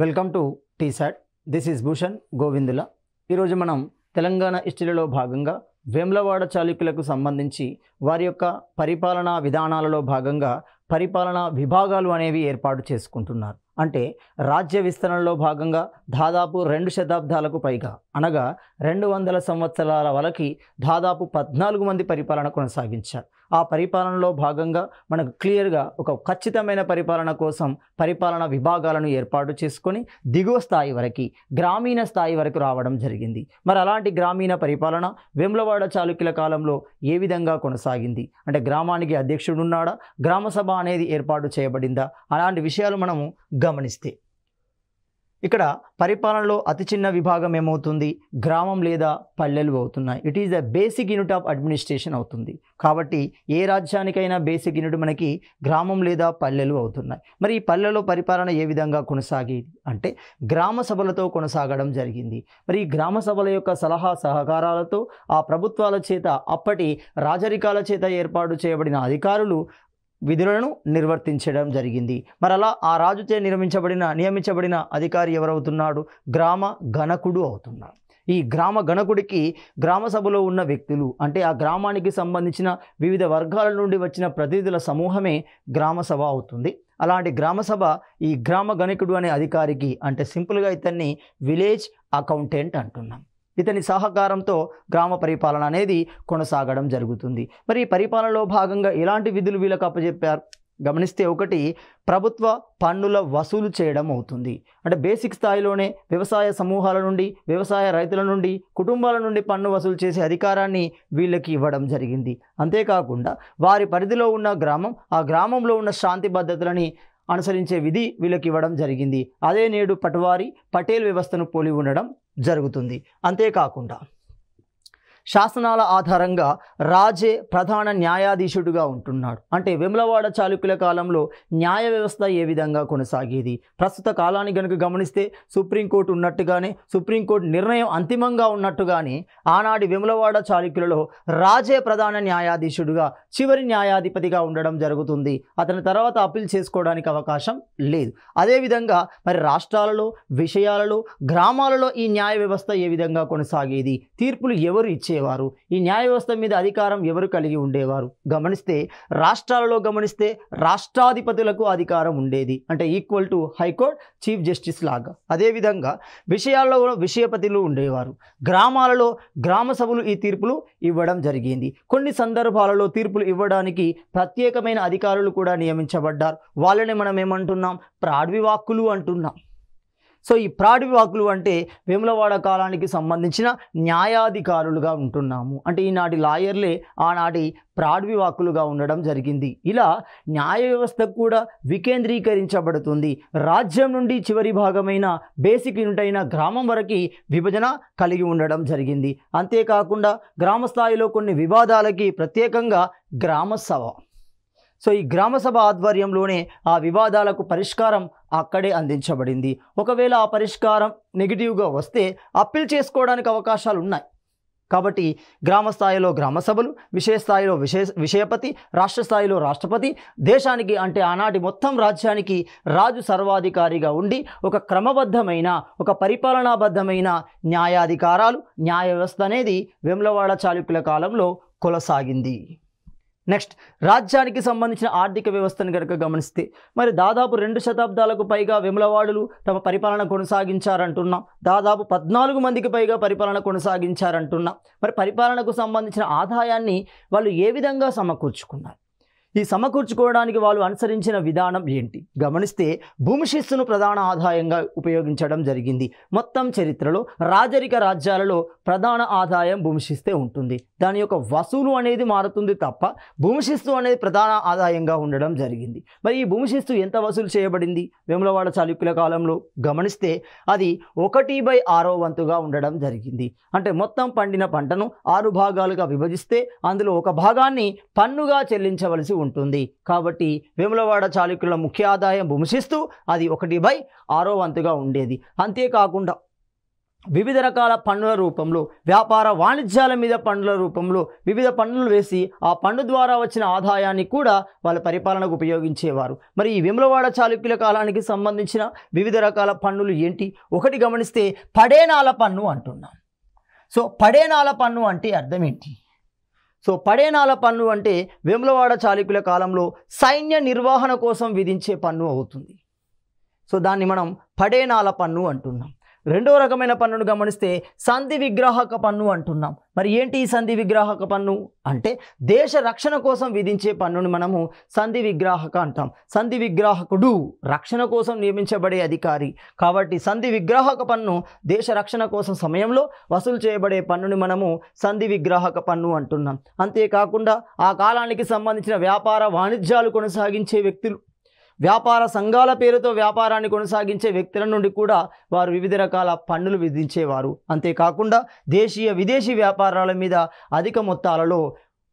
welcome to T SAT this is Bhushan Govindula ఈరోజు మనం తెలంగాణ హిస్టరీలో భాగంగా వేములవాడ చాళుక్యులకు సంబంధించి వారి యొక్క పరిపాలనా విధానాలలో భాగంగా పరిపాలనా విభాగాలు అనేవి ఏర్పాటు చేసుకుంటున్నారు అంటే రాజ్య విస్తరణలో భాగంగా దాదాపు రెండు శతాబ్దాలకు పైగా అనగా రెండు వందల సంవత్సరాల వరకు దాదాపు పద్నాలుగు మంది పరిపాలన కొనసాగించారు ఆ పరిపాలనలో భాగంగా మనకు క్లియర్గా ఒక ఖచ్చితమైన పరిపాలన కోసం పరిపాలనా విభాగాలను ఏర్పాటు చేసుకొని దిగువ స్థాయి వరకు గ్రామీణ స్థాయి వరకు రావడం జరిగింది మరి అలాంటి గ్రామీణ పరిపాలన వెమ్లవాడ చాళుక్యుల కాలంలో ఏ విధంగా కొనసాగింది అంటే గ్రామానికి అధ్యక్షుడున్నాడా గ్రామ సభ అనేది ఏర్పాటు చేయబడిందా అలాంటి విషయాలు మనము గమనిస్తే ఇక్కడ పరిపాలనలో అతి చిన్న విభాగం ఏమవుతుంది గ్రామం లేదా పల్లెలు అవుతున్నాయి it is the basic unit of administration అవుతుంది కాబట్టి ఏ రాజ్యానికైనా బేసిక్ యూనిట్ మనకి గ్రామం లేదా పల్లెలు అవుతున్నాయి మరి ఈ పల్లెలో పరిపాలన ఏ విధంగా కొనసాగి అంటే గ్రామ సభలతో కొనసాగడం జరిగింది మరి ఈ గ్రామ సభల యొక్క సలహా సహకారాలతో ఆ ప్రభుత్వాల చేత అప్పటి రాజరికాల చేత ఏర్పాటు చేయబడిన అధికారులు విధులను నిర్వర్తించడం జరిగింది మరి అలా ఆ రాజుచే నిర్మించబడిన నియమించబడిన అధికారి ఎవరవుతున్నాడు గ్రామ గణకుడు అవుతున్నాడు ఈ గ్రామ గణకుడికి గ్రామ సభలో ఉన్న వ్యక్తులు అంటే ఆ గ్రామానికి సంబంధించిన వివిధ వర్గాల నుండి వచ్చిన ప్రతినిధుల సమూహమే గ్రామ సభ అవుతుంది అలాంటి గ్రామ సభ ఈ గ్రామ గణకుడు అనే అధికారికి అంటే సింపుల్గా ఇతన్ని విలేజ్ అకౌంటెంట్ అంటున్నాం ఇతని సహకారంతో గ్రామ పరిపాలన అనేది కొనసాగడం జరుగుతుంది మరి పరిపాలనలో భాగంగా ఎలాంటి విధులు వీళ్ళకు అప్పచెప్పారు గమనిస్తే ఒకటి ప్రభుత్వ పన్నుల వసూలు చేయడం అవుతుంది అంటే బేసిక్ స్థాయిలోనే వ్యవసాయ సమూహాల నుండి వ్యవసాయ రైతుల నుండి కుటుంబాల నుండి పన్ను వసూలు చేసే అధికారాన్ని వీళ్ళకి ఇవ్వడం జరిగింది అంతేకాకుండా వారి పరిధిలో ఉన్న గ్రామం ఆ గ్రామంలో ఉన్న శాంతి భద్రతలని అనుసరించే విధి వీళ్ళకి ఇవ్వడం జరిగింది అదే నేడు పటవారి పటేల్ వ్యవస్థను పోలి ఉండడం జరుగుతుంది అంతేకాకుండా శాసనాల ఆధారంగా రాజే ప్రధాన న్యాయాధీశుడుగా ఉంటున్నాడు అంటే వెములవాడ చాళుక్యుల కాలంలో న్యాయ వ్యవస్థ ఏ విధంగా కొనసాగేది ప్రస్తుత కాలాన్ని గనుక గమనిస్తే సుప్రీంకోర్టు ఉన్నట్టుగానే సుప్రీంకోర్టు నిర్ణయం అంతిమంగా ఉన్నట్టుగానే ఆనాటి వెములవాడ చాళుక్యులలో రాజే ప్రధాన న్యాయాధీశుడుగా చివరి న్యాయాధిపతిగా ఉండడం జరుగుతుంది అతని తర్వాత అప్పీల్ చేసుకోవడానికి అవకాశం లేదు అదేవిధంగా మరి రాష్ట్రాలలో విషయాలలో గ్రామాలలో ఈ న్యాయ వ్యవస్థ ఏ విధంగా కొనసాగేది తీర్పులు ఎవరు ఇచ్చే చేసేవారు ఈ న్యాయ వ్యవస్థ మీద అధికారం ఎవరు కలిగి ఉండేవారు గమనిస్తే రాష్ట్రాలలో గమనిస్తే రాష్ట్రాధిపతులకు అధికారం ఉండేది అంటే equal to high court chief justice లాగా అదేవిధంగా విషయాల్లో విషయపతిలు ఉండేవారు గ్రామాలలో గ్రామ సభలు ఈ తీర్పులు ఇవ్వడం జరిగింది కొన్ని సందర్భాలలో తీర్పులు ఇవ్వడానికి ప్రత్యేకమైన అధికారులు కూడా నియమించబడ్డారు వాళ్ళని మనం ఏమంటున్నాం ప్రాడ్వివాక్కులు అంటున్నాం సో ఈ ప్రాడి వాకులు అంటే వేములవాడ కాలానికి సంబంధించిన న్యాయాధికారులుగా ఉంటున్నాము అంటే ఈనాటి లాయర్లే ఆనాటి ప్రాడ్వివాకులుగా ఉండడం జరిగింది ఇలా న్యాయ వ్యవస్థ కూడా వికేంద్రీకరించబడుతుంది రాజ్యం నుండి చివరి భాగమైన బేసిక్ యూనిట్ అయిన గ్రామం వరకు విభజన కలిగి ఉండడం జరిగింది అంతేకాకుండా గ్రామ స్థాయిలో కొన్ని వివాదాలకి ప్రత్యేకంగా గ్రామ సభ సో ఈ గ్రామసభ ఆధ్వర్యంలోనే ఆ వివాదాలకు పరిష్కారం అక్కడే అందించబడింది ఒకవేళ ఆ పరిష్కారం నెగిటివ్గా వస్తే అప్పీల్ చేసుకోవడానికి అవకాశాలు ఉన్నాయి కాబట్టి గ్రామ స్థాయిలో సభలు విషయ స్థాయిలో విషయ విషయపతి రాష్ట్ర స్థాయిలో రాష్ట్రపతి దేశానికి అంటే ఆనాటి మొత్తం రాజ్యానికి రాజు సర్వాధికారిగా ఉండి ఒక క్రమబద్ధమైన ఒక పరిపాలనాబద్ధమైన న్యాయాధికారాలు న్యాయ వ్యవస్థ అనేది వెమ్లవాడ చాళుక్యుల కాలంలో కొనసాగింది నెక్స్ట్ రాజ్యానికి సంబంధించిన ఆర్థిక వ్యవస్థను కనుక గమనిస్తే మరి దాదాపు రెండు శతాబ్దాలకు పైగా విమలవాడులు తమ పరిపాలన కొనసాగించారంటున్నాం దాదాపు పద్నాలుగు మందికి పైగా పరిపాలన కొనసాగించారంటున్నాం మరి పరిపాలనకు సంబంధించిన ఆదాయాన్ని వాళ్ళు ఏ విధంగా సమకూర్చుకున్నారు ఈ సమకూర్చుకోవడానికి వాళ్ళు అనుసరించిన విధానం ఏంటి గమనిస్తే భూమిశిస్సును ప్రధాన ఆదాయంగా ఉపయోగించడం జరిగింది మొత్తం చరిత్రలో రాజరిక రాజ్యాలలో ప్రధాన ఆదాయం భూమిశిస్తే ఉంటుంది దాని యొక్క వసూలు అనేది మారుతుంది తప్ప భూమి శిస్తు అనేది ప్రధాన ఆదాయంగా ఉండడం జరిగింది మరి ఈ భూమి శిస్తు ఎంత వసూలు చేయబడింది వేములవాడ చాళుక్యుల కాలంలో గమనిస్తే అది ఒకటి బై ఆరో వంతుగా ఉండడం జరిగింది అంటే మొత్తం పండిన పంటను ఆరు భాగాలుగా విభజిస్తే అందులో ఒక భాగాన్ని పన్నుగా చెల్లించవలసి ఉంటుంది కాబట్టి వేములవాడ చాళుక్యుల ముఖ్య ఆదాయం భూమిసిస్తూ అది ఒకటి బై ఆరో వంతుగా ఉండేది అంతేకాకుండా వివిధ రకాల పన్నుల రూపంలో వ్యాపార వాణిజ్యాల మీద పన్నుల రూపంలో వివిధ పన్నులు వేసి ఆ పన్ను ద్వారా వచ్చిన ఆదాయాన్ని కూడా వాళ్ళ పరిపాలనకు ఉపయోగించేవారు మరి ఈ విమలవాడ చాళుక్యుల కాలానికి సంబంధించిన వివిధ రకాల పన్నులు ఏంటి ఒకటి గమనిస్తే పడేనాల పన్ను అంటున్నాం సో పడేనాల పన్ను అంటే అర్థం ఏంటి సో పడేనాల పన్ను అంటే వేములవాడ చాలుకుల కాలంలో సైన్య నిర్వహణ కోసం విధించే పన్ను అవుతుంది సో దాన్ని మనం పడేనాల పన్ను అంటున్నాం రెండో రకమైన పన్నును గమనిస్తే సంధి విగ్రాహక పన్ను అంటున్నాం మరి ఏంటి ఈ సంధి విగ్రాహక పన్ను అంటే దేశ రక్షణ కోసం విధించే పన్నును మనము సంధి విగ్రాహక అంటాం సంధి విగ్రాహకుడు రక్షణ కోసం నియమించబడే అధికారి కాబట్టి సంధి విగ్రాహక పన్ను దేశ రక్షణ కోసం సమయంలో వసూలు చేయబడే పన్నుని మనము సంధి విగ్రాహక పన్ను అంటున్నాం అంతేకాకుండా ఆ కాలానికి సంబంధించిన వ్యాపార వాణిజ్యాలు కొనసాగించే వ్యక్తులు వ్యాపార సంఘాల పేరుతో వ్యాపారాన్ని కొనసాగించే వ్యక్తుల నుండి కూడా వారు వివిధ రకాల పన్నులు విధించేవారు అంతేకాకుండా దేశీయ విదేశీ వ్యాపారాల మీద అధిక మొత్తాలలో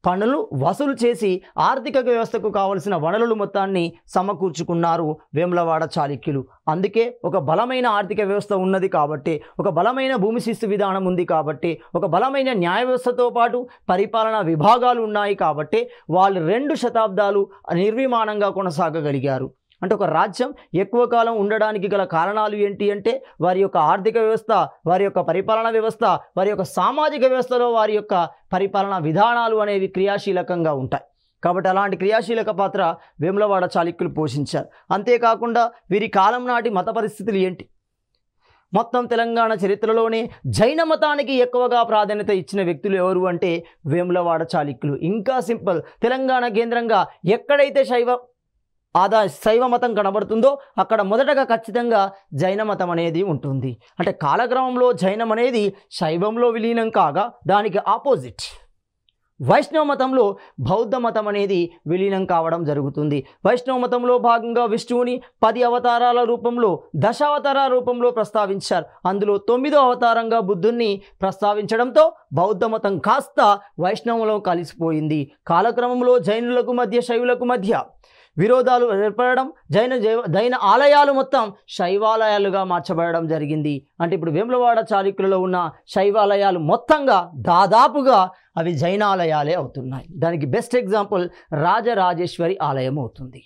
పనులు వసూలు చేసి ఆర్థిక వ్యవస్థకు కావలసిన వనరుల మొత్తాన్ని సమకూర్చుకున్నారు వేములవాడ చాళుక్యులు అందుకే ఒక బలమైన ఆర్థిక వ్యవస్థ ఉన్నది కాబట్టి ఒక బలమైన భూమి శిస్తు విధానం ఉంది కాబట్టి ఒక బలమైన న్యాయ వ్యవస్థతో పాటు పరిపాలనా విభాగాలు ఉన్నాయి కాబట్టి వాళ్ళు రెండు శతాబ్దాలు నిర్విమానంగా కొనసాగగలిగారు అంటే ఒక రాజ్యం ఎక్కువ కాలం ఉండడానికి గల కారణాలు ఏంటి అంటే వారి యొక్క ఆర్థిక వ్యవస్థ వారి యొక్క పరిపాలన వ్యవస్థ వారి యొక్క సామాజిక వ్యవస్థలో వారి యొక్క పరిపాలన విధానాలు అనేవి క్రియాశీలకంగా ఉంటాయి కాబట్టి అలాంటి క్రియాశీలక పాత్ర వేములవాడ చాళుక్యులు పోషించారు అంతేకాకుండా వీరి కాలం నాటి మత పరిస్థితులు ఏంటి మొత్తం తెలంగాణ చరిత్రలోనే జైన మతానికి ఎక్కువగా ప్రాధాన్యత ఇచ్చిన వ్యక్తులు ఎవరు అంటే వేములవాడ చాళుక్యులు ఇంకా సింపుల్ తెలంగాణ కేంద్రంగా ఎక్కడైతే శైవ ఆదా శైవ మతం కనబడుతుందో అక్కడ మొదటగా ఖచ్చితంగా జైన మతం అనేది ఉంటుంది అంటే కాలక్రమంలో జైనం అనేది శైవంలో విలీనం కాగా దానికి ఆపోజిట్ వైష్ణవ మతంలో బౌద్ధ మతం అనేది విలీనం కావడం జరుగుతుంది వైష్ణవ మతంలో భాగంగా విష్ణువుని పది అవతారాల రూపంలో దశావతార రూపంలో ప్రస్తావించారు అందులో తొమ్మిదో అవతారంగా బుద్ధుణ్ణి ప్రస్తావించడంతో బౌద్ధ మతం కాస్త వైష్ణవంలో కలిసిపోయింది కాలక్రమంలో జైనులకు మధ్య శైవులకు మధ్య విరోధాలు ఏర్పడడం జైన జైన ఆలయాలు మొత్తం శైవాలయాలుగా మార్చబడడం జరిగింది అంటే ఇప్పుడు వేములవాడ చాళుక్యులలో ఉన్న శైవాలయాలు మొత్తంగా దాదాపుగా అవి జైనాలయాలే అవుతున్నాయి దానికి బెస్ట్ ఎగ్జాంపుల్ రాజరాజేశ్వరి ఆలయం అవుతుంది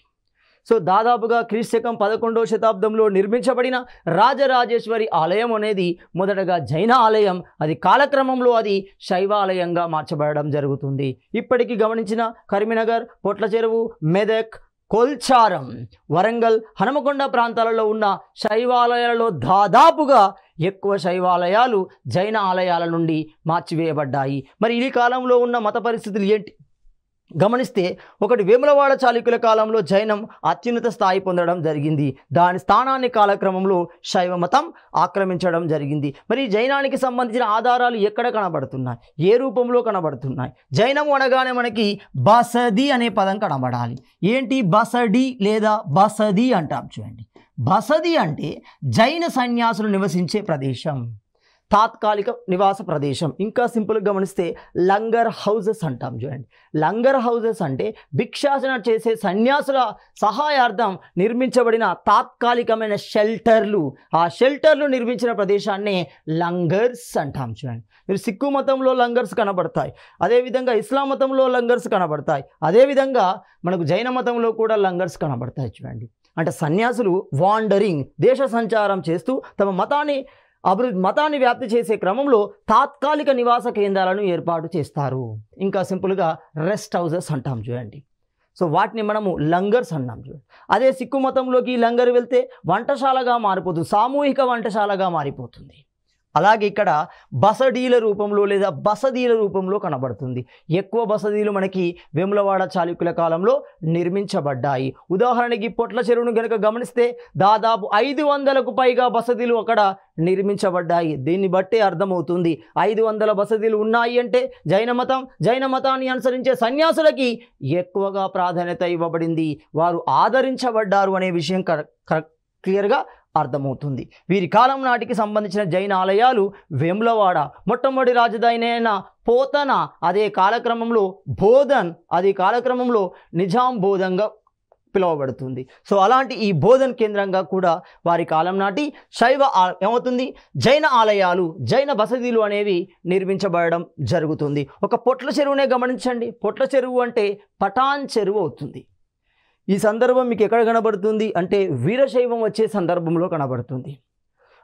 సో దాదాపుగా క్రీస్తకం పదకొండవ శతాబ్దంలో నిర్మించబడిన రాజరాజేశ్వరి ఆలయం అనేది మొదటగా జైన ఆలయం అది కాలక్రమంలో అది శైవాలయంగా మార్చబడడం జరుగుతుంది ఇప్పటికీ గమనించిన కరీంనగర్ పొట్ల మెదక్ కొల్చారం వరంగల్ హనుమకొండ ప్రాంతాలలో ఉన్న శైవాలయాలలో దాదాపుగా ఎక్కువ శైవాలయాలు జైన ఆలయాల నుండి మార్చివేయబడ్డాయి మరి ఈ కాలంలో ఉన్న మత పరిస్థితులు ఏంటి గమనిస్తే ఒకటి వేములవాడ చాళుక్యుల కాలంలో జైనం అత్యున్నత స్థాయి పొందడం జరిగింది దాని స్థానాన్ని కాలక్రమంలో శైవ మతం ఆక్రమించడం జరిగింది మరి జైనానికి సంబంధించిన ఆధారాలు ఎక్కడ కనబడుతున్నాయి ఏ రూపంలో కనబడుతున్నాయి జైనం అనగానే మనకి బసది అనే పదం కనబడాలి ఏంటి బసడి లేదా బసది అంటాం చూడండి బసది అంటే జైన సన్యాసులు నివసించే ప్రదేశం తాత్కాలిక నివాస ప్రదేశం ఇంకా సింపుల్గా గమనిస్తే లంగర్ హౌజెస్ అంటాం చూడండి లంగర్ హౌజెస్ అంటే భిక్షాసన చేసే సన్యాసుల సహాయార్థం నిర్మించబడిన తాత్కాలికమైన షెల్టర్లు ఆ షెల్టర్లు నిర్మించిన ప్రదేశాన్ని లంగర్స్ అంటాం చూడండి మీరు సిక్కు మతంలో లంగర్స్ కనబడతాయి అదేవిధంగా ఇస్లాం మతంలో లంగర్స్ కనబడతాయి అదేవిధంగా మనకు జైన మతంలో కూడా లంగర్స్ కనబడతాయి చూడండి అంటే సన్యాసులు వాండరింగ్ దేశ సంచారం చేస్తూ తమ మతాన్ని అభివృద్ధి మతాన్ని వ్యాప్తి చేసే క్రమంలో తాత్కాలిక నివాస కేంద్రాలను ఏర్పాటు చేస్తారు ఇంకా సింపుల్గా రెస్ట్ హౌజెస్ అంటాం చూడండి సో వాటిని మనము లంగర్స్ అన్నాం చూడండి అదే సిక్కు మతంలోకి లంగర్ వెళ్తే వంటశాలగా మారిపోతుంది సామూహిక వంటశాలగా మారిపోతుంది అలాగే ఇక్కడ బసడీల రూపంలో లేదా బసదీల రూపంలో కనబడుతుంది ఎక్కువ బసదీలు మనకి వేములవాడ చాళుక్యుల కాలంలో నిర్మించబడ్డాయి ఉదాహరణకి పొట్ల చెరువును గనుక గమనిస్తే దాదాపు ఐదు వందలకు పైగా బసదీలు అక్కడ నిర్మించబడ్డాయి దీన్ని బట్టే అర్థమవుతుంది ఐదు వందల బసదీలు ఉన్నాయి అంటే జైన మతం జైన మతాన్ని అనుసరించే సన్యాసులకి ఎక్కువగా ప్రాధాన్యత ఇవ్వబడింది వారు ఆదరించబడ్డారు అనే విషయం క్లియర్గా అర్థమవుతుంది వీరి కాలం నాటికి సంబంధించిన జైన ఆలయాలు వేములవాడ మొట్టమొదటి రాజధాని అయిన పోతన అదే కాలక్రమంలో బోధన్ అదే కాలక్రమంలో నిజాం బోధంగా పిలువబడుతుంది సో అలాంటి ఈ బోధన కేంద్రంగా కూడా వారి కాలం నాటి శైవ ఏమవుతుంది జైన ఆలయాలు జైన బసదీలు అనేవి నిర్మించబడడం జరుగుతుంది ఒక పొట్ల చెరువునే గమనించండి పొట్ల చెరువు అంటే పటాన్ చెరువు అవుతుంది ఈ సందర్భం మీకు ఎక్కడ కనబడుతుంది అంటే వీరశైవం వచ్చే సందర్భంలో కనబడుతుంది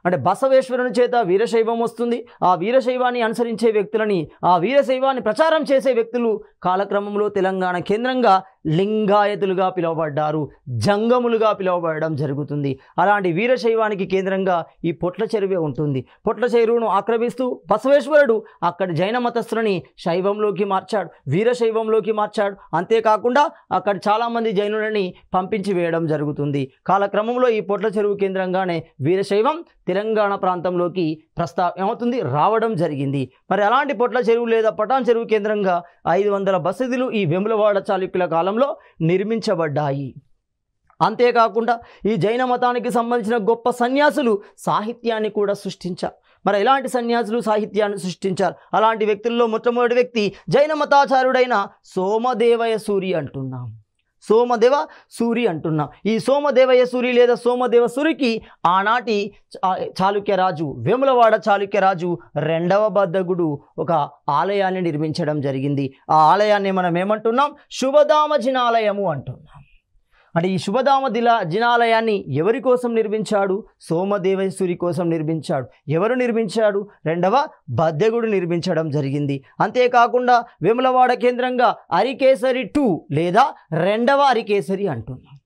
అంటే బసవేశ్వరుని చేత వీరశైవం వస్తుంది ఆ వీరశైవాన్ని అనుసరించే వ్యక్తులని ఆ వీరశైవాన్ని ప్రచారం చేసే వ్యక్తులు కాలక్రమంలో తెలంగాణ కేంద్రంగా లింగాయతులుగా పిలువబడ్డారు జంగములుగా పిలువబడడం జరుగుతుంది అలాంటి వీరశైవానికి కేంద్రంగా ఈ పొట్ల చెరువే ఉంటుంది పొట్ల చెరువును ఆక్రమిస్తూ బసవేశ్వరుడు అక్కడి జైన మతస్థులని శైవంలోకి మార్చాడు వీరశైవంలోకి మార్చాడు అంతేకాకుండా అక్కడ చాలామంది జైనులని పంపించి వేయడం జరుగుతుంది కాలక్రమంలో ఈ పొట్ల చెరువు కేంద్రంగానే వీరశైవం తెలంగాణ ప్రాంతంలోకి ప్రస్తా ఏమవుతుంది రావడం జరిగింది మరి అలాంటి పొట్ల చెరువు లేదా పటాన్ చెరువు కేంద్రంగా ఐదు వందల బసదిలు ఈ వెములవాడ చాలుక్యుల కాలం కాలంలో నిర్మించబడ్డాయి అంతేకాకుండా ఈ జైన మతానికి సంబంధించిన గొప్ప సన్యాసులు సాహిత్యాన్ని కూడా సృష్టించారు మరి ఎలాంటి సన్యాసులు సాహిత్యాన్ని సృష్టించారు అలాంటి వ్యక్తుల్లో మొట్టమొదటి వ్యక్తి జైన మతాచారుడైన సోమదేవయ సూరి అంటున్నాం సోమదేవ సూరి అంటున్నాం ఈ సోమదేవయ్య సూరి లేదా సోమదేవ సూరికి ఆనాటి చాళుక్యరాజు వేములవాడ చాళుక్యరాజు రెండవ బద్ధగుడు ఒక ఆలయాన్ని నిర్మించడం జరిగింది ఆ ఆలయాన్ని మనం ఏమంటున్నాం శుభదామజినాలయము అంటున్నాం అంటే ఈ శుభధామ దిల జినాలయాన్ని ఎవరి కోసం నిర్మించాడు సోమదేవేశ్వరి కోసం నిర్మించాడు ఎవరు నిర్మించాడు రెండవ బద్దెగుడు నిర్మించడం జరిగింది అంతేకాకుండా విమలవాడ కేంద్రంగా అరికేసరి టూ లేదా రెండవ అరికేసరి అంటున్నాం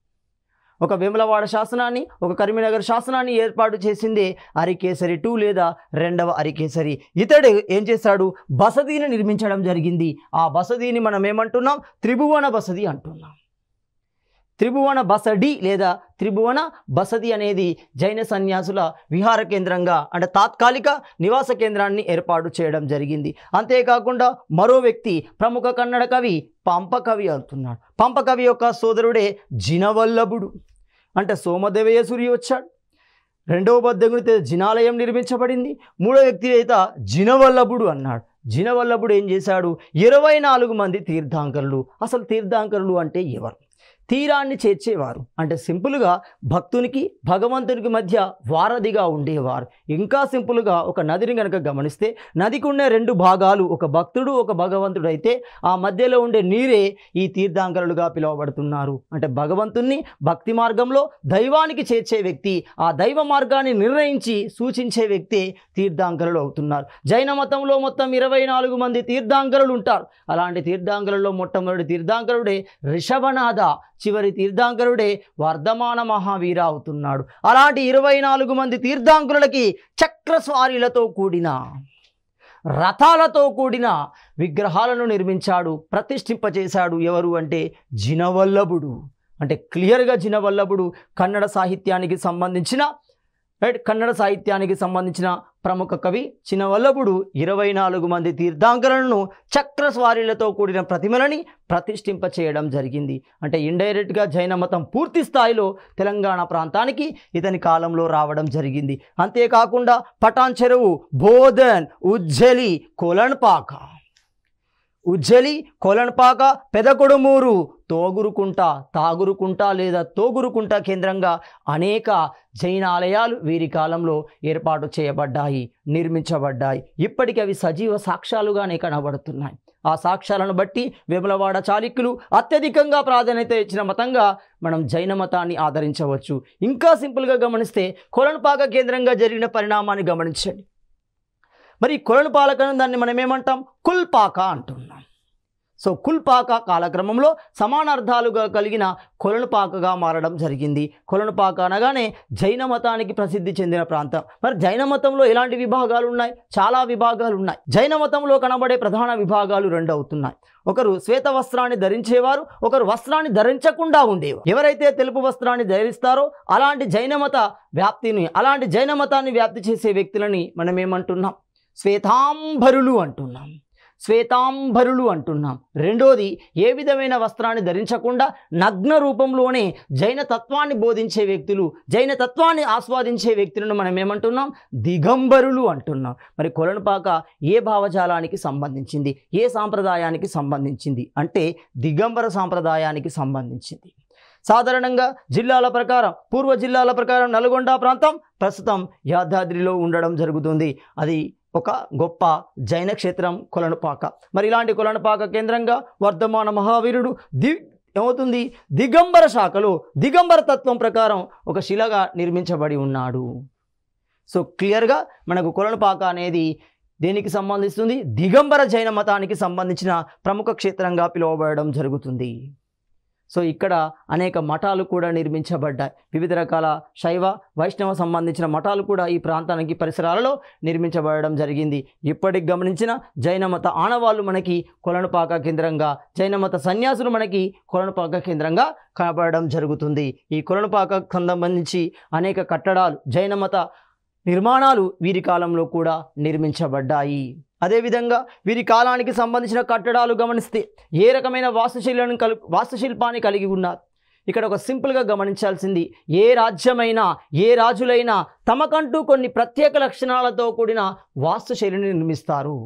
ఒక విమలవాడ శాసనాన్ని ఒక కరీంనగర్ శాసనాన్ని ఏర్పాటు చేసిందే అరికేసరి టూ లేదా రెండవ అరికేసరి ఇతడు ఏం చేశాడు బసదీని నిర్మించడం జరిగింది ఆ బసదీని మనం ఏమంటున్నాం త్రిభువన బసది అంటున్నాం త్రిభువన బసడి లేదా త్రిభువన బసది అనేది జైన సన్యాసుల విహార కేంద్రంగా అంటే తాత్కాలిక నివాస కేంద్రాన్ని ఏర్పాటు చేయడం జరిగింది అంతేకాకుండా మరో వ్యక్తి ప్రముఖ కన్నడ కవి పంపకవి అంటున్నాడు పంపకవి యొక్క సోదరుడే జినవల్లభుడు అంటే సోమదేవయ్య సూర్య వచ్చాడు రెండవ బద్దగునితే జినాలయం నిర్మించబడింది మూడో వ్యక్తి అయితే జినవల్లభుడు అన్నాడు జినవల్లభుడు ఏం చేశాడు ఇరవై నాలుగు మంది తీర్థాంకరులు అసలు తీర్థాంకరులు అంటే ఎవరు తీరాన్ని చేర్చేవారు అంటే సింపుల్గా భక్తునికి భగవంతునికి మధ్య వారధిగా ఉండేవారు ఇంకా సింపుల్గా ఒక నదిని కనుక గమనిస్తే నదికి ఉండే రెండు భాగాలు ఒక భక్తుడు ఒక భగవంతుడు అయితే ఆ మధ్యలో ఉండే నీరే ఈ తీర్థాంకరులుగా పిలువబడుతున్నారు అంటే భగవంతుణ్ణి భక్తి మార్గంలో దైవానికి చేర్చే వ్యక్తి ఆ దైవ మార్గాన్ని నిర్ణయించి సూచించే వ్యక్తి తీర్థాంకరులు అవుతున్నారు జైన మతంలో మొత్తం ఇరవై నాలుగు మంది తీర్థాంకరులు ఉంటారు అలాంటి తీర్థాంకరుల్లో మొట్టమొదటి తీర్థాంకరుడే రిషభనాథ చివరి తీర్థాంకరుడే వర్ధమాన మహావీర అవుతున్నాడు అలాంటి ఇరవై నాలుగు మంది తీర్థాంకులకి చక్రస్వారీలతో కూడిన రథాలతో కూడిన విగ్రహాలను నిర్మించాడు ప్రతిష్ఠింపచేశాడు ఎవరు అంటే జినవల్లభుడు అంటే క్లియర్గా జినవల్లభుడు కన్నడ సాహిత్యానికి సంబంధించిన రైట్ కన్నడ సాహిత్యానికి సంబంధించిన ప్రముఖ కవి చినవల్లభుడు ఇరవై నాలుగు మంది తీర్థాంకరులను చక్రస్వారీలతో కూడిన ప్రతిమలని ప్రతిష్ఠింప చేయడం జరిగింది అంటే ఇండైరెక్ట్గా జైన మతం పూర్తి స్థాయిలో తెలంగాణ ప్రాంతానికి ఇతని కాలంలో రావడం జరిగింది అంతేకాకుండా పటాన్ చెరువు బోధన్ ఉజ్జలి కోలన్పాక ఉజ్జలి కోలన్పాక పెదకొడుమూరు తోగురుకుంట తాగురుకుంట లేదా తోగురుకుంట కేంద్రంగా అనేక జైనాలయాలు వీరి కాలంలో ఏర్పాటు చేయబడ్డాయి నిర్మించబడ్డాయి ఇప్పటికీ అవి సజీవ సాక్ష్యాలుగానే కనబడుతున్నాయి ఆ సాక్ష్యాలను బట్టి విమలవాడ చాళుక్యులు అత్యధికంగా ప్రాధాన్యత ఇచ్చిన మతంగా మనం జైన మతాన్ని ఆదరించవచ్చు ఇంకా సింపుల్గా గమనిస్తే కొలనుపాక కేంద్రంగా జరిగిన పరిణామాన్ని గమనించండి మరి కొలనుపాలకను దాన్ని మనం ఏమంటాం కుల్పాక అంటున్నాం సో కుల్పాక కాలక్రమంలో సమానార్థాలుగా కలిగిన కొలనుపాకగా మారడం జరిగింది కొలనుపాక అనగానే జైన మతానికి ప్రసిద్ధి చెందిన ప్రాంతం మరి జైన మతంలో ఎలాంటి విభాగాలు ఉన్నాయి చాలా విభాగాలు ఉన్నాయి జైన మతంలో కనబడే ప్రధాన విభాగాలు రెండు అవుతున్నాయి ఒకరు శ్వేత వస్త్రాన్ని ధరించేవారు ఒకరు వస్త్రాన్ని ధరించకుండా ఉండేవారు ఎవరైతే తెలుపు వస్త్రాన్ని ధరిస్తారో అలాంటి జైన మత వ్యాప్తిని అలాంటి జైన మతాన్ని వ్యాప్తి చేసే వ్యక్తులని మనమేమంటున్నాం శ్వేతాంబరులు అంటున్నాం శ్వేతాంబరులు అంటున్నాం రెండోది ఏ విధమైన వస్త్రాన్ని ధరించకుండా నగ్న రూపంలోనే జైన తత్వాన్ని బోధించే వ్యక్తులు జైన తత్వాన్ని ఆస్వాదించే వ్యక్తులను మనం ఏమంటున్నాం దిగంబరులు అంటున్నాం మరి కొలనుపాక ఏ భావజాలానికి సంబంధించింది ఏ సాంప్రదాయానికి సంబంధించింది అంటే దిగంబర సాంప్రదాయానికి సంబంధించింది సాధారణంగా జిల్లాల ప్రకారం పూర్వ జిల్లాల ప్రకారం నల్గొండ ప్రాంతం ప్రస్తుతం యాదాద్రిలో ఉండడం జరుగుతుంది అది ఒక గొప్ప జైన క్షేత్రం కొలనుపాక మరి ఇలాంటి కొలనుపాక కేంద్రంగా వర్ధమాన మహావీరుడు ది ఏమవుతుంది దిగంబర శాఖలో దిగంబర తత్వం ప్రకారం ఒక శిలగా నిర్మించబడి ఉన్నాడు సో క్లియర్గా మనకు కొలనుపాక అనేది దేనికి సంబంధిస్తుంది దిగంబర జైన మతానికి సంబంధించిన ప్రముఖ క్షేత్రంగా పిలువబడడం జరుగుతుంది సో ఇక్కడ అనేక మఠాలు కూడా నిర్మించబడ్డాయి వివిధ రకాల శైవ వైష్ణవ సంబంధించిన మఠాలు కూడా ఈ ప్రాంతానికి పరిసరాలలో నిర్మించబడడం జరిగింది ఇప్పటికి గమనించిన జైనమత ఆనవాళ్ళు మనకి కొలనుపాక కేంద్రంగా జైనమత సన్యాసులు మనకి కొలనుపాక కేంద్రంగా కనబడడం జరుగుతుంది ఈ కొలనుపాక సంబంధించి అనేక కట్టడాలు జైనమత నిర్మాణాలు వీరి కాలంలో కూడా నిర్మించబడ్డాయి అదేవిధంగా వీరి కాలానికి సంబంధించిన కట్టడాలు గమనిస్తే ఏ రకమైన వాస్తుశైలను కలు వాస్తుశిల్పాన్ని కలిగి ఉన్నారు ఇక్కడ ఒక సింపుల్గా గమనించాల్సింది ఏ రాజ్యమైనా ఏ రాజులైనా తమకంటూ కొన్ని ప్రత్యేక లక్షణాలతో కూడిన వాస్తుశైలిని నిర్మిస్తారు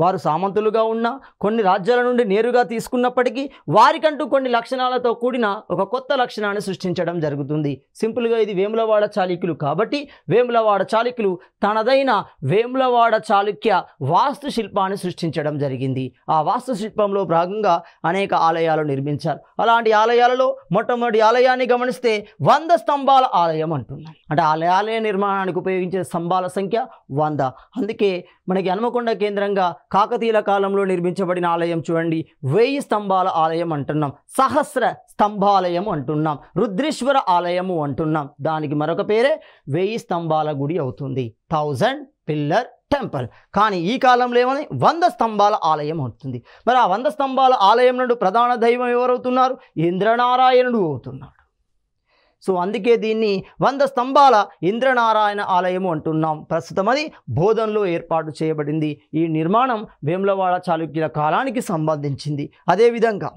వారు సామంతులుగా ఉన్న కొన్ని రాజ్యాల నుండి నేరుగా తీసుకున్నప్పటికీ వారికంటూ కొన్ని లక్షణాలతో కూడిన ఒక కొత్త లక్షణాన్ని సృష్టించడం జరుగుతుంది సింపుల్గా ఇది వేములవాడ చాళుక్యులు కాబట్టి వేములవాడ చాళుక్యులు తనదైన వేములవాడ చాళుక్య వాస్తుశిల్పాన్ని సృష్టించడం జరిగింది ఆ వాస్తుశిల్పంలో భాగంగా అనేక ఆలయాలు నిర్మించారు అలాంటి ఆలయాలలో మొట్టమొదటి ఆలయాన్ని గమనిస్తే వంద స్తంభాల ఆలయం అంటున్నాం అంటే ఆలయ నిర్మాణానికి ఉపయోగించే స్తంభాల సంఖ్య వంద అందుకే మనకి హనుమకొండ కేంద్రంగా కాకతీయుల కాలంలో నిర్మించబడిన ఆలయం చూడండి వెయ్యి స్తంభాల ఆలయం అంటున్నాం సహస్ర స్తంభాలయం అంటున్నాం రుద్రేశ్వర ఆలయము అంటున్నాం దానికి మరొక పేరే వెయ్యి స్తంభాల గుడి అవుతుంది థౌజండ్ పిల్లర్ టెంపుల్ కానీ ఈ కాలంలో ఏమని వంద స్తంభాల ఆలయం అవుతుంది మరి ఆ వంద స్తంభాల ఆలయం నుండి ప్రధాన దైవం ఎవరవుతున్నారు ఇంద్రనారాయణుడు అవుతున్నాడు సో అందుకే దీన్ని వంద స్తంభాల ఇంద్రనారాయణ ఆలయము అంటున్నాం ప్రస్తుతం అది బోధనలో ఏర్పాటు చేయబడింది ఈ నిర్మాణం వేములవాడ చాళుక్యుల కాలానికి సంబంధించింది అదేవిధంగా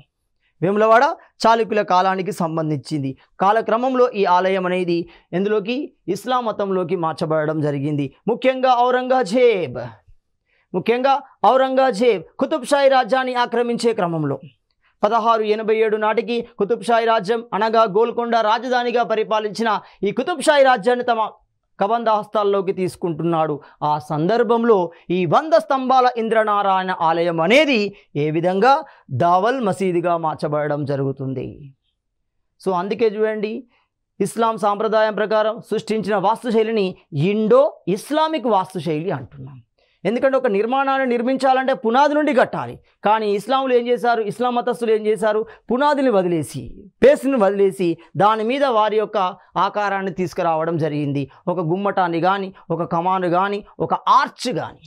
వేములవాడ చాళుక్యుల కాలానికి సంబంధించింది కాలక్రమంలో ఈ ఆలయం అనేది ఎందులోకి ఇస్లాం మతంలోకి మార్చబడడం జరిగింది ముఖ్యంగా ఔరంగజేబ్ ముఖ్యంగా ఔరంగజేబ్ కుతుబ్షాయి రాజ్యాన్ని ఆక్రమించే క్రమంలో పదహారు ఎనభై ఏడు నాటికి కుతుబ్షాయి రాజ్యం అనగా గోల్కొండ రాజధానిగా పరిపాలించిన ఈ కుతుబ్షాయి రాజ్యాన్ని తమ కబంద హస్తాల్లోకి తీసుకుంటున్నాడు ఆ సందర్భంలో ఈ వంద స్తంభాల ఇంద్రనారాయణ ఆలయం అనేది ఏ విధంగా దావల్ మసీదుగా మార్చబడడం జరుగుతుంది సో అందుకే చూడండి ఇస్లాం సాంప్రదాయం ప్రకారం సృష్టించిన వాస్తుశైలిని ఇండో ఇస్లామిక్ వాస్తుశైలి అంటున్నాం ఎందుకంటే ఒక నిర్మాణాన్ని నిర్మించాలంటే పునాది నుండి కట్టాలి కానీ ఇస్లాములు ఏం చేశారు ఇస్లాం మతస్థులు ఏం చేశారు పునాదిని వదిలేసి పేస్ట్ని వదిలేసి దాని మీద వారి యొక్క ఆకారాన్ని తీసుకురావడం జరిగింది ఒక గుమ్మటాన్ని కానీ ఒక కమాను కానీ ఒక ఆర్చ్ కానీ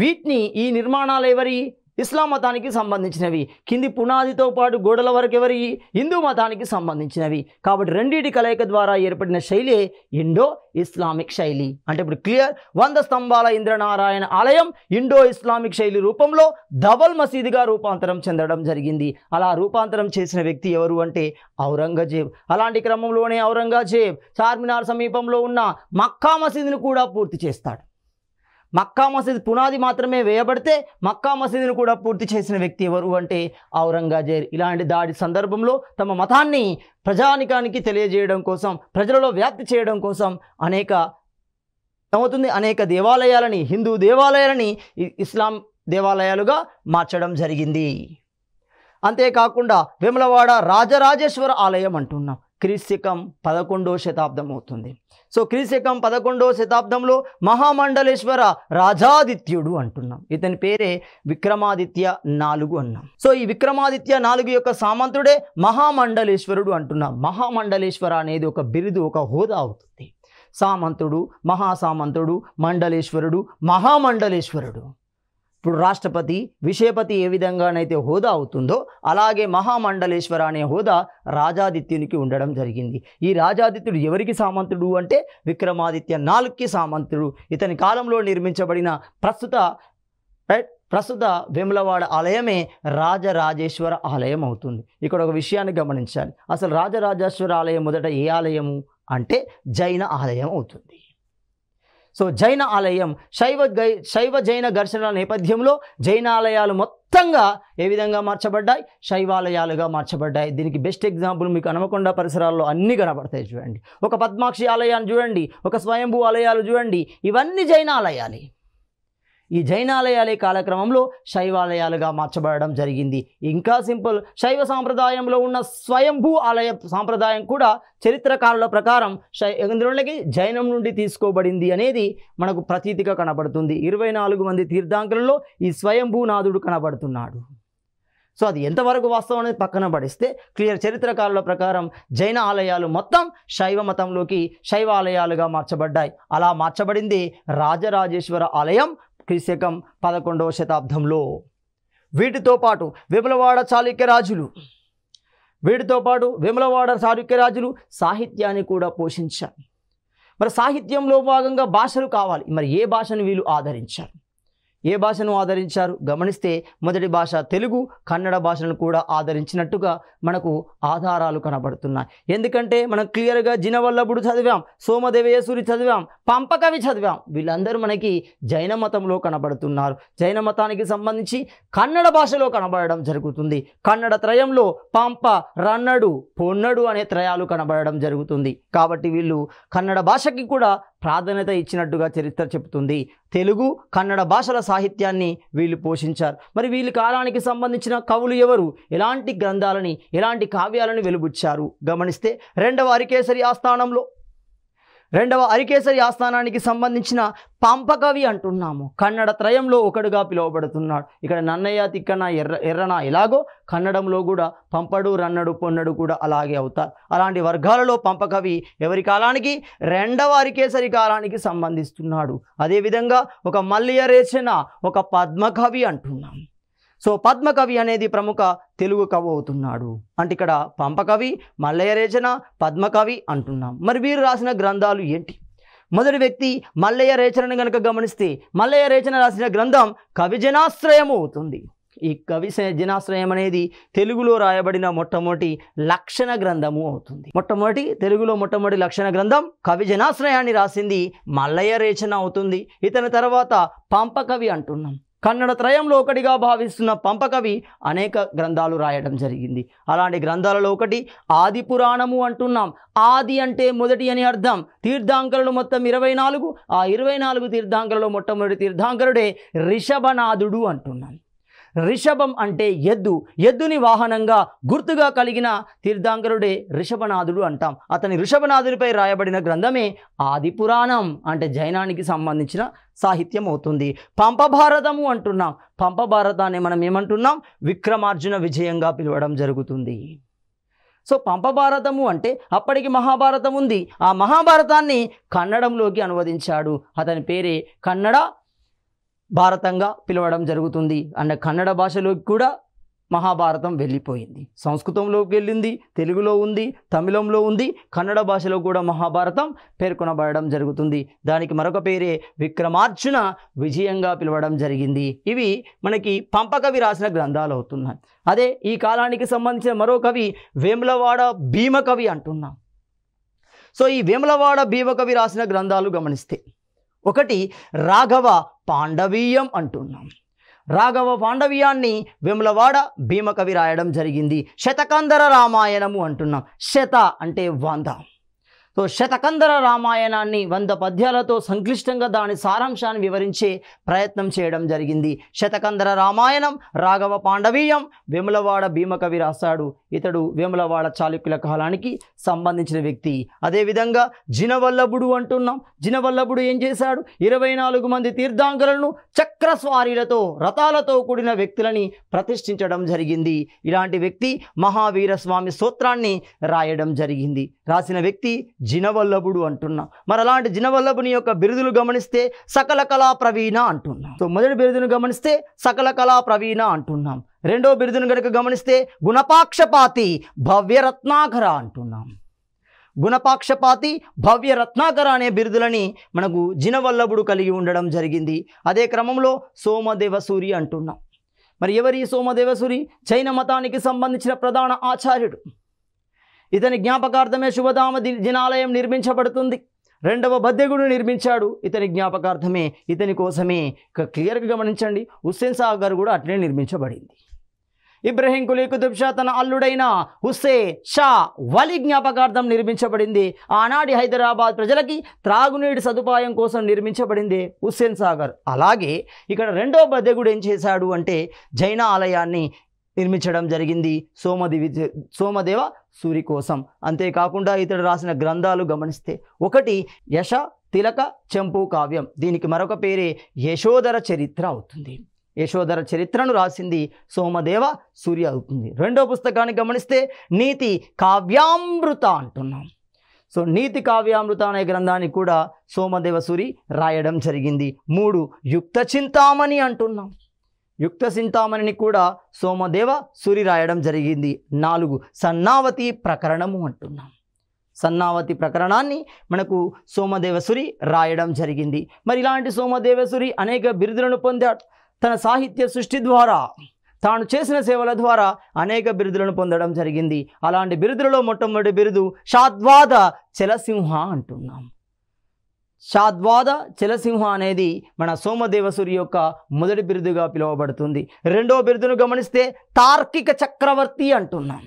వీటిని ఈ నిర్మాణాలు ఎవరి ఇస్లాం మతానికి సంబంధించినవి కింది పునాదితో పాటు గోడల వరకు ఎవరి హిందూ మతానికి సంబంధించినవి కాబట్టి రెండింటి కలయిక ద్వారా ఏర్పడిన శైలి ఇండో ఇస్లామిక్ శైలి అంటే ఇప్పుడు క్లియర్ వంద స్తంభాల ఇంద్రనారాయణ ఆలయం ఇండో ఇస్లామిక్ శైలి రూపంలో ధవల్ మసీదుగా రూపాంతరం చెందడం జరిగింది అలా రూపాంతరం చేసిన వ్యక్తి ఎవరు అంటే ఔరంగజేబ్ అలాంటి క్రమంలోనే ఔరంగజేబ్ చార్మినార్ సమీపంలో ఉన్న మక్కా మసీదును కూడా పూర్తి చేస్తాడు మక్కా మసీద్ పునాది మాత్రమే వేయబడితే మక్కా మసీదును కూడా పూర్తి చేసిన వ్యక్తి ఎవరు అంటే ఔరంగజేర్ ఇలాంటి దాడి సందర్భంలో తమ మతాన్ని ప్రజానికానికి తెలియజేయడం కోసం ప్రజలలో వ్యాప్తి చేయడం కోసం అనేక ఏమవుతుంది అనేక దేవాలయాలని హిందూ దేవాలయాలని ఇస్లాం దేవాలయాలుగా మార్చడం జరిగింది అంతేకాకుండా వేములవాడ రాజరాజేశ్వర ఆలయం అంటున్నాం క్రీశకం పదకొండో శతాబ్దం అవుతుంది సో క్రీశకం పదకొండో శతాబ్దంలో మహామండలేశ్వర రాజాదిత్యుడు అంటున్నాం ఇతని పేరే విక్రమాదిత్య నాలుగు అన్నాం సో ఈ విక్రమాదిత్య నాలుగు యొక్క సామంతుడే మహామండలేశ్వరుడు అంటున్నాం మహామండలేశ్వర అనేది ఒక బిరుదు ఒక హోదా అవుతుంది సామంతుడు మహాసామంతుడు మండలేశ్వరుడు మహామండలేశ్వరుడు ఇప్పుడు రాష్ట్రపతి విషయపతి ఏ విధంగానైతే హోదా అవుతుందో అలాగే మహామండలేశ్వర అనే హోదా రాజాదిత్యునికి ఉండడం జరిగింది ఈ రాజాదిత్యుడు ఎవరికి సామంతుడు అంటే విక్రమాదిత్య నాలుగుకి సామంతుడు ఇతని కాలంలో నిర్మించబడిన ప్రస్తుత రైట్ ప్రస్తుత వేములవాడ ఆలయమే రాజరాజేశ్వర ఆలయం అవుతుంది ఇక్కడ ఒక విషయాన్ని గమనించాలి అసలు రాజరాజేశ్వర ఆలయం మొదట ఏ ఆలయము అంటే జైన ఆలయం అవుతుంది సో జైన ఆలయం శైవ గై శైవ జైన ఘర్షణల నేపథ్యంలో జైన ఆలయాలు మొత్తంగా ఏ విధంగా మార్చబడ్డాయి శైవాలయాలుగా మార్చబడ్డాయి దీనికి బెస్ట్ ఎగ్జాంపుల్ మీకు అనమకొండ పరిసరాల్లో అన్నీ కనబడతాయి చూడండి ఒక పద్మాక్షి ఆలయాన్ని చూడండి ఒక స్వయంభూ ఆలయాలు చూడండి ఇవన్నీ జైన ఆలయాలే ఈ జైనాలయాలే కాలక్రమంలో శైవాలయాలుగా మార్చబడడం జరిగింది ఇంకా సింపుల్ శైవ సాంప్రదాయంలో ఉన్న స్వయంభూ ఆలయ సాంప్రదాయం కూడా చరిత్రకారుల ప్రకారం శై జైనం నుండి తీసుకోబడింది అనేది మనకు ప్రతీతిగా కనబడుతుంది ఇరవై నాలుగు మంది తీర్థాంకులలో ఈ స్వయంభూనాథుడు కనబడుతున్నాడు సో అది ఎంతవరకు వాస్తవం అనేది పక్కన పడిస్తే క్లియర్ చరిత్రకారుల ప్రకారం జైన ఆలయాలు మొత్తం శైవ మతంలోకి శైవ ఆలయాలుగా మార్చబడ్డాయి అలా మార్చబడింది రాజరాజేశ్వర ఆలయం క్రీశకం పదకొండవ శతాబ్దంలో వీటితో పాటు విమలవాడ చాళుక్య రాజులు వీటితో పాటు విమలవాడ చాళుక్య రాజులు సాహిత్యాన్ని కూడా పోషించారు మరి సాహిత్యంలో భాగంగా భాషలు కావాలి మరి ఏ భాషను వీళ్ళు ఆదరించారు ఏ భాషను ఆదరించారు గమనిస్తే మొదటి భాష తెలుగు కన్నడ భాషను కూడా ఆదరించినట్టుగా మనకు ఆధారాలు కనబడుతున్నాయి ఎందుకంటే మనం క్లియర్గా జినవల్లభుడు చదివాం సోమదేవయేశ్వరి చదివాం పంపకవి చదివాం వీళ్ళందరూ మనకి జైన మతంలో కనబడుతున్నారు జైన మతానికి సంబంధించి కన్నడ భాషలో కనబడడం జరుగుతుంది కన్నడ త్రయంలో పంప రన్నడు పొన్నడు అనే త్రయాలు కనబడడం జరుగుతుంది కాబట్టి వీళ్ళు కన్నడ భాషకి కూడా ప్రాధాన్యత ఇచ్చినట్టుగా చరిత్ర చెబుతుంది తెలుగు కన్నడ భాషల సాహిత్యాన్ని వీళ్ళు పోషించారు మరి వీళ్ళ కాలానికి సంబంధించిన కవులు ఎవరు ఎలాంటి గ్రంథాలని ఎలాంటి కావ్యాలను వెలుబుచ్చారు గమనిస్తే రెండవ హరికేసరి ఆస్థానంలో రెండవ అరికేసరి ఆస్థానానికి సంబంధించిన పంపకవి అంటున్నాము కన్నడ త్రయంలో ఒకడుగా పిలువబడుతున్నాడు ఇక్కడ నన్నయ్య తిక్కన ఎర్ర ఎర్రన ఎలాగో కన్నడంలో కూడా పంపడు రన్నడు పొన్నడు కూడా అలాగే అవుతారు అలాంటి వర్గాలలో పంపకవి ఎవరి కాలానికి రెండవ అరికేసరి కాలానికి సంబంధిస్తున్నాడు అదేవిధంగా ఒక రేచన ఒక పద్మకవి అంటున్నాము సో పద్మకవి అనేది ప్రముఖ తెలుగు కవి అవుతున్నాడు అంటే ఇక్కడ పంపకవి మల్లయ్య రేచన పద్మకవి అంటున్నాం మరి వీరు రాసిన గ్రంథాలు ఏంటి మొదటి వ్యక్తి మల్లయ్య రేచనను కనుక గమనిస్తే మల్లయ్య రేచన రాసిన గ్రంథం కవి జనాశ్రయము అవుతుంది ఈ కవి జనాశ్రయం అనేది తెలుగులో రాయబడిన మొట్టమొదటి లక్షణ గ్రంథము అవుతుంది మొట్టమొదటి తెలుగులో మొట్టమొదటి లక్షణ గ్రంథం కవి జనాశ్రయాన్ని రాసింది మల్లయ్య రేచన అవుతుంది ఇతని తర్వాత పంపకవి అంటున్నాం కన్నడ త్రయంలో ఒకటిగా భావిస్తున్న పంపకవి అనేక గ్రంథాలు రాయడం జరిగింది అలాంటి గ్రంథాలలో ఒకటి ఆది పురాణము అంటున్నాం ఆది అంటే మొదటి అని అర్థం తీర్థాంకరుడు మొత్తం ఇరవై నాలుగు ఆ ఇరవై నాలుగు తీర్థాంకరులో మొట్టమొదటి తీర్థాంకరుడే రిషభనాథుడు అంటున్నాం రిషభం అంటే ఎద్దు ఎద్దుని వాహనంగా గుర్తుగా కలిగిన తీర్థాంకరుడే రిషభనాథుడు అంటాం అతని రిషభనాథుడిపై రాయబడిన గ్రంథమే ఆది పురాణం అంటే జైనానికి సంబంధించిన సాహిత్యం అవుతుంది పంపభారతము అంటున్నాం పంపభారతాన్ని మనం ఏమంటున్నాం విక్రమార్జున విజయంగా పిలవడం జరుగుతుంది సో పంపభారతము అంటే అప్పటికి మహాభారతం ఉంది ఆ మహాభారతాన్ని కన్నడంలోకి అనువదించాడు అతని పేరే కన్నడ భారతంగా పిలవడం జరుగుతుంది అండ్ కన్నడ భాషలోకి కూడా మహాభారతం వెళ్ళిపోయింది సంస్కృతంలోకి వెళ్ళింది తెలుగులో ఉంది తమిళంలో ఉంది కన్నడ భాషలో కూడా మహాభారతం పేర్కొనబడడం జరుగుతుంది దానికి మరొక పేరే విక్రమార్జున విజయంగా పిలవడం జరిగింది ఇవి మనకి పంపకవి రాసిన గ్రంథాలు అవుతున్నాయి అదే ఈ కాలానికి సంబంధించిన మరో కవి వేములవాడ భీమకవి అంటున్నాం సో ఈ వేములవాడ భీమకవి రాసిన గ్రంథాలు గమనిస్తే ఒకటి రాఘవ పాండవీయం అంటున్నాం రాఘవ పాండవీయాన్ని విమలవాడ భీమకవి రాయడం జరిగింది శతకంధర రామాయణము అంటున్నాం శత అంటే వంద సో శతకంధర రామాయణాన్ని వంద పద్యాలతో సంక్లిష్టంగా దాని సారాంశాన్ని వివరించే ప్రయత్నం చేయడం జరిగింది శతకంధర రామాయణం రాఘవ పాండవీయం వేములవాడ భీమకవి రాశాడు ఇతడు వేములవాడ చాళుక్యుల కాలానికి సంబంధించిన వ్యక్తి అదేవిధంగా జినవల్లభుడు అంటున్నాం జినవల్లభుడు ఏం చేశాడు ఇరవై నాలుగు మంది తీర్థాంకులను చక్రస్వారీలతో రథాలతో కూడిన వ్యక్తులని ప్రతిష్ఠించడం జరిగింది ఇలాంటి వ్యక్తి మహావీర స్వామి సూత్రాన్ని రాయడం జరిగింది రాసిన వ్యక్తి జినవల్లభుడు అంటున్నాం మరి అలాంటి జినవల్లభుని యొక్క బిరుదులు గమనిస్తే సకల కళా ప్రవీణ అంటున్నాం సో మొదటి బిరుదును గమనిస్తే సకల కళా ప్రవీణ అంటున్నాం రెండో బిరుదును కనుక గమనిస్తే గుణపాక్షపాతి భవ్యరత్నాకర అంటున్నాం గుణపాక్షపాతి భవ్య రత్నాకర అనే బిరుదులని మనకు జినవల్లభుడు కలిగి ఉండడం జరిగింది అదే క్రమంలో సోమదేవసూరి అంటున్నాం మరి ఎవరి సోమదేవసూరి జైన మతానికి సంబంధించిన ప్రధాన ఆచార్యుడు ఇతని జ్ఞాపకార్థమే శుభధామ దినాలయం నిర్మించబడుతుంది రెండవ బద్దెగుడు నిర్మించాడు ఇతని జ్ఞాపకార్థమే ఇతని కోసమే క్లియర్గా గమనించండి హుస్సేన్ సాగర్ కూడా అట్లే నిర్మించబడింది ఇబ్రహీం కులీ కుతుబ్ షా తన అల్లుడైన హుస్సే షా వలి జ్ఞాపకార్థం నిర్మించబడింది ఆనాడి హైదరాబాద్ ప్రజలకి త్రాగునీటి సదుపాయం కోసం నిర్మించబడింది హుస్సేన్ సాగర్ అలాగే ఇక్కడ రెండో బద్దెగుడు ఏం చేశాడు అంటే జైన ఆలయాన్ని నిర్మించడం జరిగింది సోమదేవి సోమదేవ సూరి కోసం అంతేకాకుండా ఇతడు రాసిన గ్రంథాలు గమనిస్తే ఒకటి యశ తిలక చెంపు కావ్యం దీనికి మరొక పేరే యశోధర చరిత్ర అవుతుంది యశోధర చరిత్రను రాసింది సోమదేవ సూర్య అవుతుంది రెండో పుస్తకాన్ని గమనిస్తే నీతి కావ్యామృత అంటున్నాం సో నీతి కావ్యామృత అనే గ్రంథాన్ని కూడా సోమదేవ సూరి రాయడం జరిగింది మూడు యుక్త చింతామణి అంటున్నాం యుక్త చింతామణిని కూడా సోమదేవ సూరి రాయడం జరిగింది నాలుగు సన్నావతి ప్రకరణము అంటున్నాం సన్నావతి ప్రకరణాన్ని మనకు సోమదేవసురి రాయడం జరిగింది మరి ఇలాంటి సోమదేవసురి అనేక బిరుదులను పొందాడు తన సాహిత్య సృష్టి ద్వారా తాను చేసిన సేవల ద్వారా అనేక బిరుదులను పొందడం జరిగింది అలాంటి బిరుదులలో మొట్టమొదటి బిరుదు షాద్వాద చలసింహ అంటున్నాం షాద్వాద చలసింహ అనేది మన సోమదేవసూరి యొక్క మొదటి బిరుదుగా పిలువబడుతుంది రెండవ బిరుదును గమనిస్తే తార్కిక చక్రవర్తి అంటున్నాం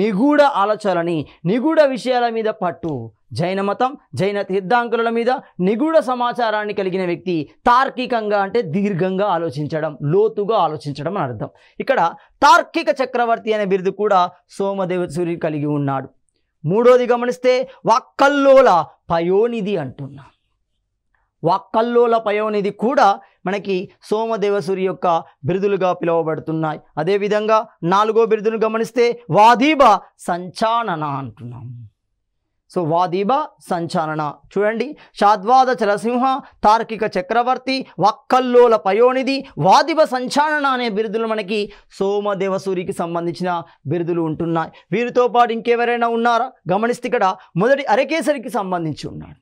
నిగూఢ ఆలోచనని నిగూఢ విషయాల మీద పట్టు జైన మతం జైన తీర్థాంకుల మీద నిగూఢ సమాచారాన్ని కలిగిన వ్యక్తి తార్కికంగా అంటే దీర్ఘంగా ఆలోచించడం లోతుగా ఆలోచించడం అని అర్థం ఇక్కడ తార్కిక చక్రవర్తి అనే బిరుదు కూడా సోమదేవసూరి కలిగి ఉన్నాడు మూడోది గమనిస్తే వాక్కల్లోల పయోనిధి అంటున్నాం వాక్కల్లోల పయోనిధి కూడా మనకి సోమదేవసూరి యొక్క బిరుదులుగా పిలువబడుతున్నాయి అదేవిధంగా నాలుగో బిరుదును గమనిస్తే వాదీబ సంచానన అంటున్నాం సో వాదీబ సంచలన చూడండి షాద్వాద చలసింహ తార్కిక చక్రవర్తి వక్కల్లోల పయోనిధి వాదిబ సంచాలన అనే బిరుదులు మనకి సోమదేవసూరికి సంబంధించిన బిరుదులు ఉంటున్నాయి వీరితో పాటు ఇంకెవరైనా ఉన్నారా గమనిస్తే ఇక్కడ మొదటి అరకేసరికి సంబంధించి ఉన్నాడు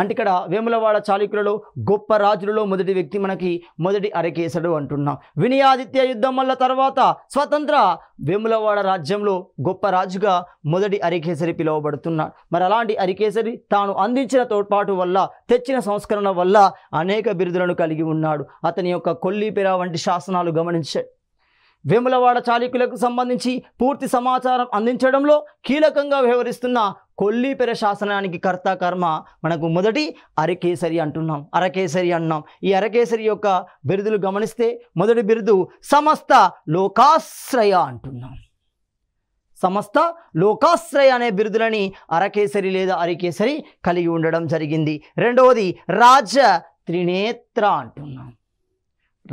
అంటే ఇక్కడ వేములవాడ చాళుక్యులలో గొప్ప రాజులలో మొదటి వ్యక్తి మనకి మొదటి అరకేసడు అంటున్నాం వినయాదిత్య యుద్ధం వల్ల తర్వాత స్వతంత్ర వేములవాడ రాజ్యంలో గొప్ప రాజుగా మొదటి అరికేసరి పిలువబడుతున్నాడు మరి అలాంటి అరికేసరి తాను అందించిన తోడ్పాటు వల్ల తెచ్చిన సంస్కరణ వల్ల అనేక బిరుదులను కలిగి ఉన్నాడు అతని యొక్క కొల్లిపెర వంటి శాసనాలు గమనించే వేములవాడ చాళుక్యులకు సంబంధించి పూర్తి సమాచారం అందించడంలో కీలకంగా వ్యవహరిస్తున్న కొల్లీపెర శాసనానికి కర్త కర్మ మనకు మొదటి అరకేసరి అంటున్నాం అరకేసరి అన్నాం ఈ అరకేసరి యొక్క బిరుదులు గమనిస్తే మొదటి బిరుదు సమస్త లోకాశ్రయ అంటున్నాం సమస్త లోకాశ్రయ అనే బిరుదులని అరకేసరి లేదా అరికేసరి కలిగి ఉండడం జరిగింది రెండవది రాజ త్రినేత్ర అంటున్నాం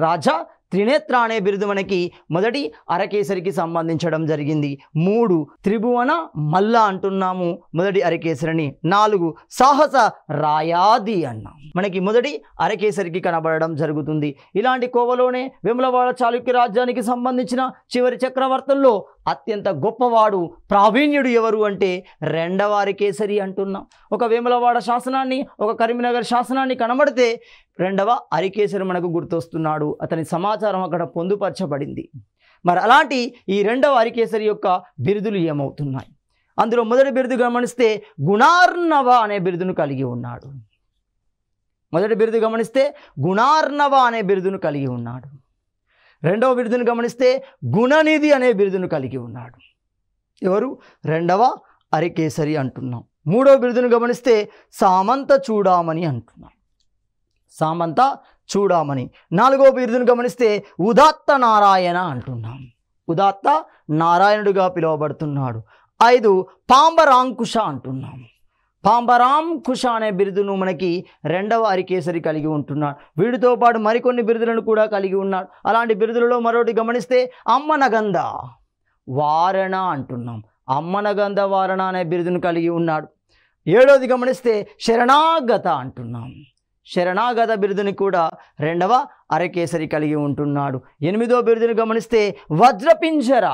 రాజ త్రినేత్ర అనే బిరుదు మనకి మొదటి అరకేసరికి సంబంధించడం జరిగింది మూడు త్రిభువన మల్ల అంటున్నాము మొదటి అరకేసరిని నాలుగు సాహస రాయాది అన్నాం మనకి మొదటి అరకేసరికి కనబడడం జరుగుతుంది ఇలాంటి కోవలోనే విమలవాడ చాళుక్య రాజ్యానికి సంబంధించిన చివరి చక్రవర్తంలో అత్యంత గొప్పవాడు ప్రావీణ్యుడు ఎవరు అంటే రెండవారి కేసరి అంటున్నాం ఒక వేములవాడ శాసనాన్ని ఒక కరీంనగర్ శాసనాన్ని కనబడితే రెండవ అరికేసరి మనకు గుర్తొస్తున్నాడు అతని సమాచారం అక్కడ పొందుపరచబడింది మరి అలాంటి ఈ రెండవ అరికేసరి యొక్క బిరుదులు ఏమవుతున్నాయి అందులో మొదటి బిరుదు గమనిస్తే గుణార్ణవ అనే బిరుదును కలిగి ఉన్నాడు మొదటి బిరుదు గమనిస్తే గుణార్ణవ అనే బిరుదును కలిగి ఉన్నాడు రెండవ బిరుదును గమనిస్తే గుణనిధి అనే బిరుదును కలిగి ఉన్నాడు ఎవరు రెండవ అరికేసరి అంటున్నాం మూడవ బిరుదును గమనిస్తే సామంత చూడామని అంటున్నాం సామంత చూడామని నాలుగవ బిరుదును గమనిస్తే ఉదాత్త నారాయణ అంటున్నాం ఉదాత్త నారాయణుడిగా పిలువబడుతున్నాడు ఐదు పాంబరాంకుష అంటున్నాము పాంబరాం కుష అనే బిరుదును మనకి రెండవ అరికేసరి కలిగి ఉంటున్నాడు వీడితో పాటు మరికొన్ని బిరుదులను కూడా కలిగి ఉన్నాడు అలాంటి బిరుదులలో మరొకటి గమనిస్తే అమ్మనగంధ వారణ అంటున్నాం అమ్మనగంధ వారణ అనే బిరుదును కలిగి ఉన్నాడు ఏడవది గమనిస్తే శరణాగత అంటున్నాం శరణాగత బిరుదుని కూడా రెండవ అరకేసరి కలిగి ఉంటున్నాడు ఎనిమిదో బిరుదును గమనిస్తే వజ్రపింజర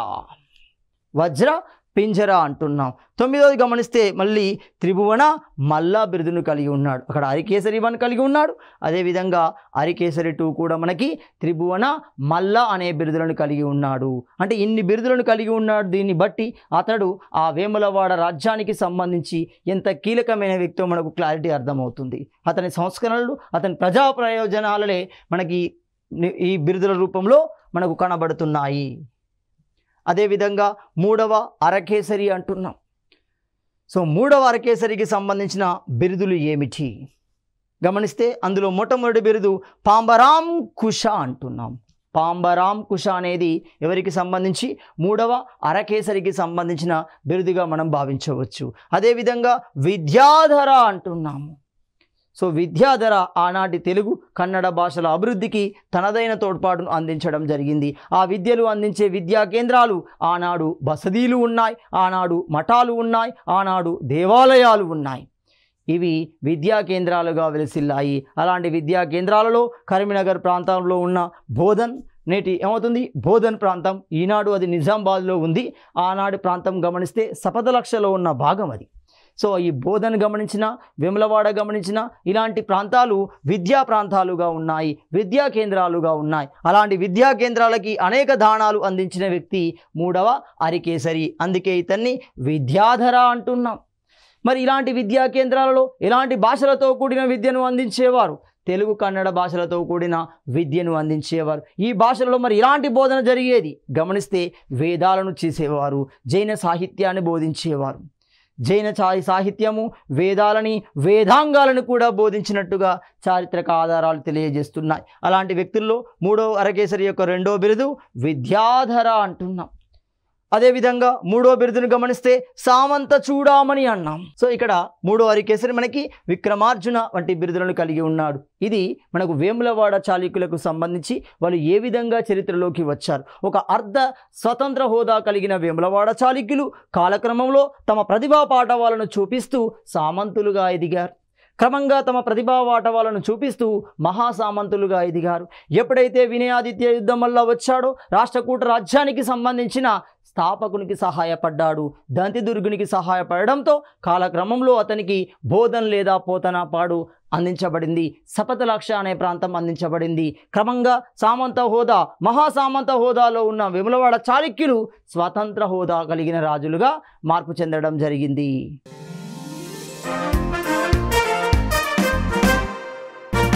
వజ్ర పింజర అంటున్నాం తొమ్మిదోది గమనిస్తే మళ్ళీ త్రిభువన మల్లా బిరుదును కలిగి ఉన్నాడు అక్కడ హరికేసరి వన్ కలిగి ఉన్నాడు అదేవిధంగా హరికేసరి టూ కూడా మనకి త్రిభువన మల్లా అనే బిరుదులను కలిగి ఉన్నాడు అంటే ఇన్ని బిరుదులను కలిగి ఉన్నాడు దీన్ని బట్టి అతడు ఆ వేములవాడ రాజ్యానికి సంబంధించి ఎంత కీలకమైన వ్యక్తో మనకు క్లారిటీ అర్థమవుతుంది అతని సంస్కరణలు అతని ప్రజా ప్రయోజనాలనే మనకి ఈ బిరుదుల రూపంలో మనకు కనబడుతున్నాయి అదేవిధంగా మూడవ అరకేసరి అంటున్నాం సో మూడవ అరకేసరికి సంబంధించిన బిరుదులు ఏమిటి గమనిస్తే అందులో మొట్టమొదటి బిరుదు పాంబరాం కుష అంటున్నాం పాంబరాం కుష అనేది ఎవరికి సంబంధించి మూడవ అరకేసరికి సంబంధించిన బిరుదుగా మనం భావించవచ్చు అదేవిధంగా విద్యాధర అంటున్నాము సో విద్యాధర ఆనాటి తెలుగు కన్నడ భాషల అభివృద్ధికి తనదైన తోడ్పాటును అందించడం జరిగింది ఆ విద్యలు అందించే విద్యా కేంద్రాలు ఆనాడు బసదీలు ఉన్నాయి ఆనాడు మఠాలు ఉన్నాయి ఆనాడు దేవాలయాలు ఉన్నాయి ఇవి విద్యా కేంద్రాలుగా వెలిసిల్లాయి అలాంటి విద్యా కేంద్రాలలో కరీంనగర్ ప్రాంతంలో ఉన్న బోధన్ నేటి ఏమవుతుంది బోధన్ ప్రాంతం ఈనాడు అది నిజామాబాద్లో ఉంది ఆనాడు ప్రాంతం గమనిస్తే సపదలక్షలో ఉన్న భాగం అది సో ఈ బోధన గమనించిన విమలవాడ గమనించిన ఇలాంటి ప్రాంతాలు విద్యా ప్రాంతాలుగా ఉన్నాయి విద్యా కేంద్రాలుగా ఉన్నాయి అలాంటి విద్యా కేంద్రాలకి అనేక దానాలు అందించిన వ్యక్తి మూడవ అరికేసరి అందుకే ఇతన్ని విద్యాధర అంటున్నాం మరి ఇలాంటి విద్యా కేంద్రాలలో ఇలాంటి భాషలతో కూడిన విద్యను అందించేవారు తెలుగు కన్నడ భాషలతో కూడిన విద్యను అందించేవారు ఈ భాషలలో మరి ఇలాంటి బోధన జరిగేది గమనిస్తే వేదాలను చేసేవారు జైన సాహిత్యాన్ని బోధించేవారు జైన సాహిత్యము వేదాలని వేదాంగాలను కూడా బోధించినట్టుగా చారిత్రక ఆధారాలు తెలియజేస్తున్నాయి అలాంటి వ్యక్తుల్లో మూడో అరకేసరి యొక్క రెండో బిరుదు విద్యాధర అంటున్నాం అదేవిధంగా మూడో బిరుదును గమనిస్తే సామంత చూడామని అన్నాం సో ఇక్కడ మూడో హరికేసరి మనకి విక్రమార్జున వంటి బిరుదులను కలిగి ఉన్నాడు ఇది మనకు వేములవాడ చాలీకులకు సంబంధించి వాళ్ళు ఏ విధంగా చరిత్రలోకి వచ్చారు ఒక అర్ధ స్వతంత్ర హోదా కలిగిన వేములవాడ చాళుక్యులు కాలక్రమంలో తమ ప్రతిభా పాఠవాలను చూపిస్తూ సామంతులుగా ఎదిగారు క్రమంగా తమ ప్రతిభా ప్రతిభావాటవాలను చూపిస్తూ మహాసామంతులుగా ఎదిగారు ఎప్పుడైతే వినయాదిత్య యుద్ధం వల్ల వచ్చాడో రాష్ట్రకూట రాజ్యానికి సంబంధించిన స్థాపకునికి సహాయపడ్డాడు దంతిదుర్గునికి సహాయపడడంతో కాలక్రమంలో అతనికి బోధన లేదా పోతన పాడు అందించబడింది శపథలక్ష అనే ప్రాంతం అందించబడింది క్రమంగా సామంత హోదా మహాసామంత హోదాలో ఉన్న విమలవాడ చాళుక్యులు స్వతంత్ర హోదా కలిగిన రాజులుగా మార్పు చెందడం జరిగింది